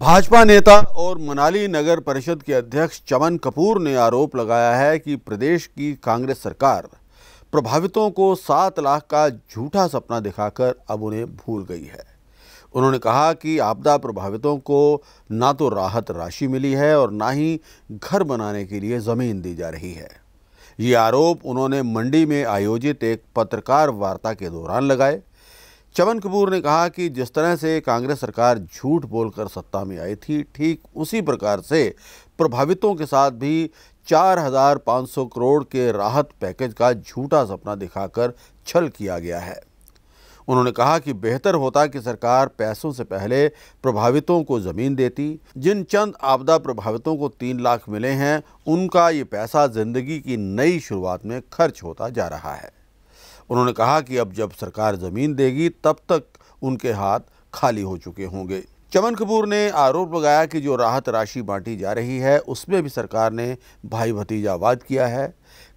भाजपा नेता और मनाली नगर परिषद के अध्यक्ष चमन कपूर ने आरोप लगाया है कि प्रदेश की कांग्रेस सरकार प्रभावितों को सात लाख का झूठा सपना दिखाकर अब उन्हें भूल गई है उन्होंने कहा कि आपदा प्रभावितों को ना तो राहत राशि मिली है और ना ही घर बनाने के लिए ज़मीन दी जा रही है ये आरोप उन्होंने मंडी में आयोजित एक पत्रकार वार्ता के दौरान लगाए चमन कपूर ने कहा कि जिस तरह से कांग्रेस सरकार झूठ बोलकर सत्ता में आई थी ठीक उसी प्रकार से प्रभावितों के साथ भी 4,500 करोड़ के राहत पैकेज का झूठा सपना दिखाकर छल किया गया है उन्होंने कहा कि बेहतर होता कि सरकार पैसों से पहले प्रभावितों को ज़मीन देती जिन चंद आपदा प्रभावितों को तीन लाख मिले हैं उनका ये पैसा ज़िंदगी की नई शुरुआत में खर्च होता जा रहा है उन्होंने कहा कि अब जब सरकार ज़मीन देगी तब तक उनके हाथ खाली हो चुके होंगे चमन कपूर ने आरोप लगाया कि जो राहत राशि बांटी जा रही है उसमें भी सरकार ने भाई भतीजावाद किया है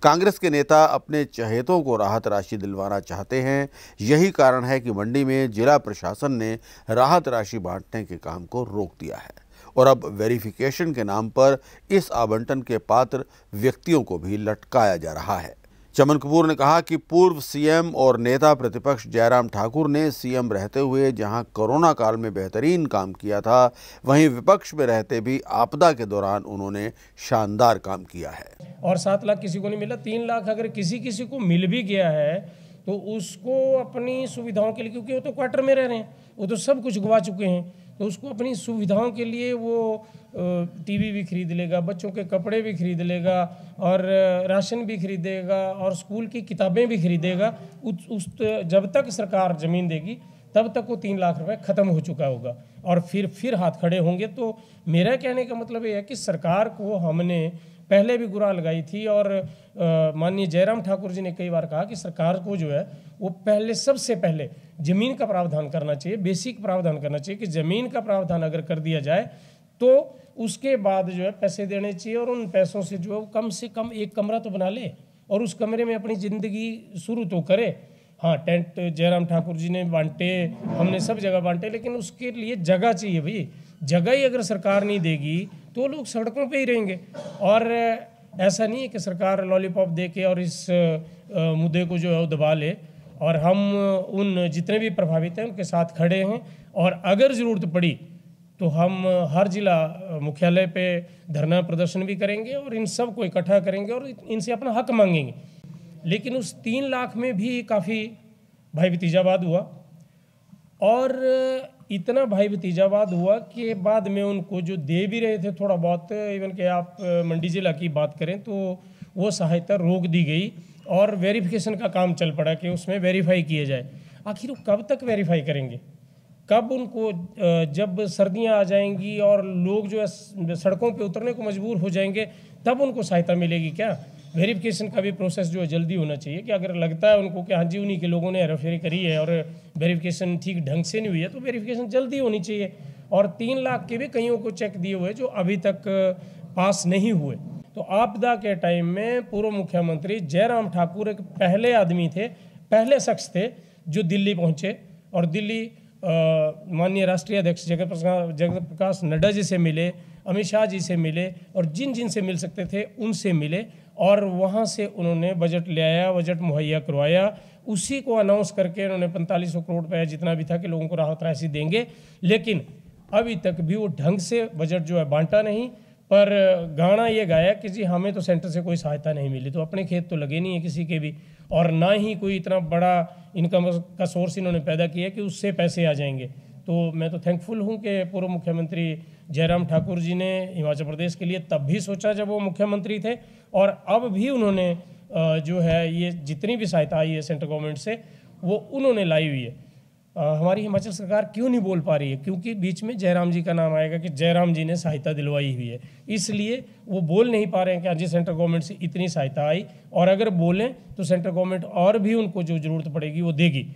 कांग्रेस के नेता अपने चहेतों को राहत राशि दिलवाना चाहते हैं यही कारण है कि मंडी में जिला प्रशासन ने राहत राशि बांटने के काम को रोक दिया है और अब वेरिफिकेशन के नाम पर इस आवंटन के पात्र व्यक्तियों को भी लटकाया जा रहा है चमन कपूर ने कहा कि पूर्व सीएम और नेता प्रतिपक्ष जयराम ठाकुर ने सीएम रहते हुए जहां कोरोना काल में बेहतरीन काम किया था वहीं विपक्ष में रहते भी आपदा के दौरान उन्होंने शानदार काम किया है और सात लाख किसी को नहीं मिला तीन लाख अगर किसी किसी को मिल भी गया है तो उसको अपनी सुविधाओं के लिए क्योंकि वो तो क्वार्टर में रह रहे हैं वो तो सब कुछ गवा चुके हैं तो उसको अपनी सुविधाओं के लिए वो टीवी भी खरीद लेगा बच्चों के कपड़े भी खरीद लेगा और राशन भी खरीदेगा और स्कूल की किताबें भी खरीदेगा उस, उस जब तक सरकार ज़मीन देगी तब तक वो तीन लाख रुपए ख़त्म हो चुका होगा और फिर फिर हाथ खड़े होंगे तो मेरा कहने का मतलब ये है कि सरकार को हमने पहले भी गुरा लगाई थी और माननीय जयराम ठाकुर जी ने कई बार कहा कि सरकार को जो है वो पहले सबसे पहले ज़मीन का प्रावधान करना चाहिए बेसिक प्रावधान करना चाहिए कि ज़मीन का प्रावधान अगर कर दिया जाए तो उसके बाद जो है पैसे देने चाहिए और उन पैसों से जो है कम से कम एक कमरा तो बना ले और उस कमरे में अपनी ज़िंदगी शुरू तो करे हाँ टेंट जयराम ठाकुर जी ने बांटे हमने सब जगह बांटे लेकिन उसके लिए जगह चाहिए भाई जगह ही अगर सरकार नहीं देगी तो लोग सड़कों पे ही रहेंगे और ऐसा नहीं है कि सरकार लॉलीपॉप दे के और इस मुद्दे को जो है वो दबा ले और हम उन जितने भी प्रभावित हैं उनके साथ खड़े हैं और अगर ज़रूरत पड़ी तो हम हर जिला मुख्यालय पे धरना प्रदर्शन भी करेंगे और इन सब को इकट्ठा करेंगे और इनसे अपना हक मांगेंगे लेकिन उस तीन लाख में भी काफ़ी भाई भतीजावाद हुआ और इतना भाई भतीजावाद हुआ कि बाद में उनको जो दे भी रहे थे थोड़ा बहुत इवन के आप मंडी ज़िला की बात करें तो वो सहायता रोक दी गई और वेरिफिकेशन का काम चल पड़ा कि उसमें वेरीफाई किया जाए आखिर वो कब तक वेरीफाई करेंगे कब उनको जब सर्दियां आ जाएंगी और लोग जो है सड़कों पे उतरने को मजबूर हो जाएंगे तब उनको सहायता मिलेगी क्या वेरिफिकेशन का भी प्रोसेस जो है जल्दी होना चाहिए कि अगर लगता है उनको कि हाँ जी उन्हीं के लोगों ने हेराफेरी करी है और वेरिफिकेशन ठीक ढंग से नहीं हुई है तो वेरिफिकेशन जल्दी होनी चाहिए और तीन लाख के भी कईयों को चेक दिए हुए जो अभी तक पास नहीं हुए तो आपदा के टाइम में पूर्व मुख्यमंत्री जयराम ठाकुर एक पहले आदमी थे पहले शख्स थे जो दिल्ली पहुंचे और दिल्ली माननीय राष्ट्रीय अध्यक्ष जगत प्रकाश जगत प्रकाश नड्डा जी से मिले अमित शाह जी से मिले और जिन जिन से मिल सकते थे उनसे मिले और वहाँ से उन्होंने बजट ले आया बजट मुहैया करवाया उसी को अनाउंस करके उन्होंने पैंतालीस करोड़ रुपया जितना भी था कि लोगों को राहत राशि देंगे लेकिन अभी तक भी वो ढंग से बजट जो है बांटा नहीं पर गाना ये गाया कि जी हमें तो सेंटर से कोई सहायता नहीं मिली तो अपने खेत तो लगे नहीं है किसी के भी और ना ही कोई इतना बड़ा इनकम का सोर्स इन्होंने पैदा किया कि उससे पैसे आ जाएंगे तो मैं तो थैंकफुल हूँ कि पूर्व मुख्यमंत्री जयराम ठाकुर जी ने हिमाचल प्रदेश के लिए तब भी सोचा जब वो मुख्यमंत्री थे और अब भी उन्होंने जो है ये जितनी भी सहायता आई है सेंट्रल गवर्नमेंट से वो उन्होंने लाई हुई है हमारी हिमाचल सरकार क्यों नहीं बोल पा रही है क्योंकि बीच में जयराम जी का नाम आएगा कि जयराम जी ने सहायता दिलवाई हुई है इसलिए वो बोल नहीं पा रहे हैं कि हाँ जी सेंट्रल गवर्नमेंट से इतनी सहायता आई और अगर बोलें तो सेंट्रल गवर्नमेंट और भी उनको जो ज़रूरत पड़ेगी वो देगी